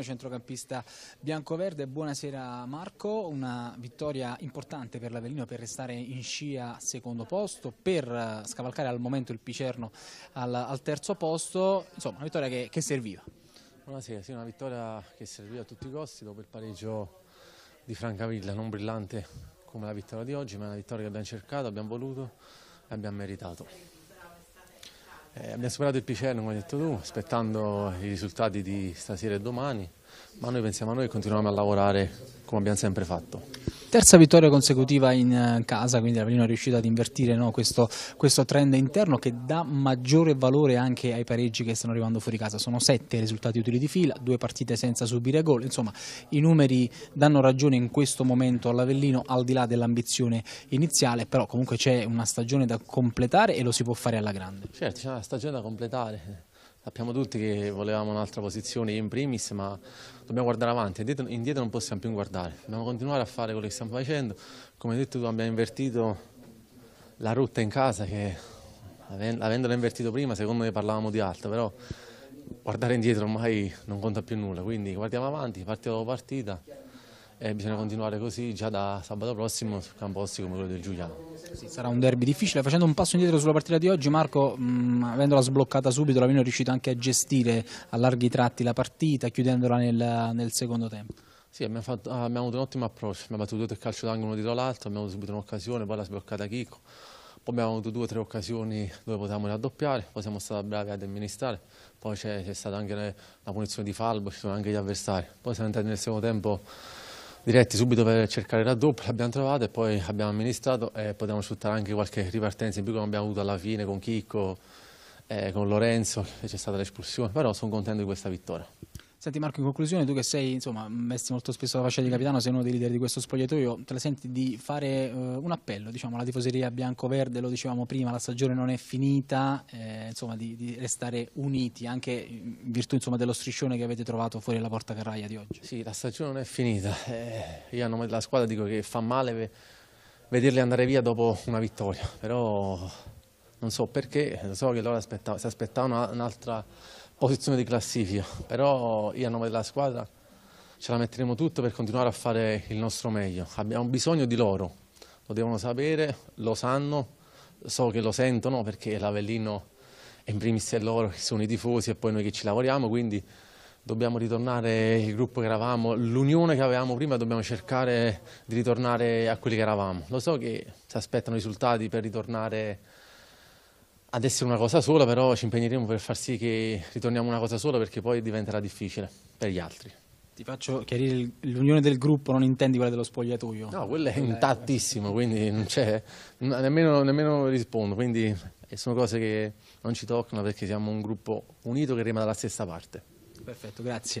Centrocampista Biancoverde, buonasera Marco, una vittoria importante per l'Avellino per restare in scia al secondo posto, per eh, scavalcare al momento il Picerno al, al terzo posto, insomma una vittoria che, che serviva. Buonasera, sì, una vittoria che serviva a tutti i costi dopo il pareggio di Francavilla, non brillante come la vittoria di oggi, ma una vittoria che abbiamo cercato, abbiamo voluto e abbiamo meritato. Eh, abbiamo superato il Piceno, come hai detto tu, aspettando i risultati di stasera e domani, ma noi pensiamo a noi e continuiamo a lavorare come abbiamo sempre fatto. Terza vittoria consecutiva in eh, casa, quindi l'Avellino è riuscito ad invertire no, questo, questo, trend interno che dà maggiore valore anche ai pareggi che stanno arrivando fuori casa. Sono sette risultati utili di fila, due partite senza subire gol, insomma i numeri danno ragione in questo momento all'Avellino al di là dell'ambizione iniziale, però comunque c'è una stagione da completare e lo si può fare alla grande. Certo, c'è una stagione da completare. Sappiamo tutti che volevamo un'altra posizione, in primis, ma dobbiamo guardare avanti, indietro, non possiamo più guardare, dobbiamo continuare a fare quello che stiamo facendo. Come detto tu abbiamo invertito la rotta in casa che avendola invertito prima secondo me parlavamo di altro, però guardare indietro ormai non conta più nulla, quindi guardiamo avanti, partita dopo partita e bisogna continuare così già da sabato prossimo su camposti come quello del Giuliano. Sì, sarà un derby difficile, facendo un passo indietro sulla partita di oggi Marco, mh, mm, avendola sbloccata subito, la Vino è riuscito anche a gestire a larghi tratti la partita, chiudendola nel, nel secondo tempo. Sì, abbiamo, fatto, ah, abbiamo avuto un ottimo approccio, abbiamo battuto due calcio d'angolo dietro l'altro, abbiamo avuto subito un'occasione, poi l'ha sbloccata Chico, poi abbiamo avuto due o tre occasioni dove potevamo raddoppiare, poi siamo stati bravi ad amministrare, poi c'è stata anche la punizione di Falbo, ci sono anche gli avversari, poi siamo entrati nel secondo tempo diretti subito per cercare il raddoppio, l'abbiamo trovato e poi abbiamo amministrato e potevamo sfruttare anche qualche ripartenza in più come abbiamo avuto alla fine con Chicco, eh, con Lorenzo, c'è stata l'espulsione, però sono contento di questa vittoria. Senti Marco, in conclusione, tu che sei insomma, messi molto spesso la faccia di capitano, sei uno dei leader di questo spogliatoio, te la senti di fare eh, un appello diciamo, alla tifoseria bianco-verde, lo dicevamo prima, la stagione non è finita, eh, insomma, di, di, restare uniti anche in virtù insomma, dello striscione che avete trovato fuori la porta carraia di oggi. Sì, la stagione non è finita, eh, io a nome della squadra dico che fa male vederli andare via dopo una vittoria, però non so perché, so che loro aspetta, si aspettavano un'altra posizione di classifica, però io a nome della squadra ce la metteremo tutto per continuare a fare il nostro meglio. Abbiamo bisogno di loro, lo devono sapere, lo sanno, so che lo sentono perché l'Avellino è in primis è loro, sono i tifosi e poi noi che ci lavoriamo, quindi dobbiamo ritornare il gruppo che eravamo, l'unione che avevamo prima, dobbiamo cercare di ritornare a quelli che eravamo. Lo so che si aspettano risultati per ritornare ad essere una cosa sola, però ci impegneremo per far sì che ritorniamo una cosa sola perché poi diventerà difficile per gli altri. Ti faccio chiarire, l'unione del gruppo non intendi quella dello spogliatoio? No, quella è intattissima, quindi non c'è, nemmeno, nemmeno, rispondo, quindi eh, sono cose che non ci toccano perché siamo un gruppo unito che rema dalla stessa parte. Perfetto, grazie.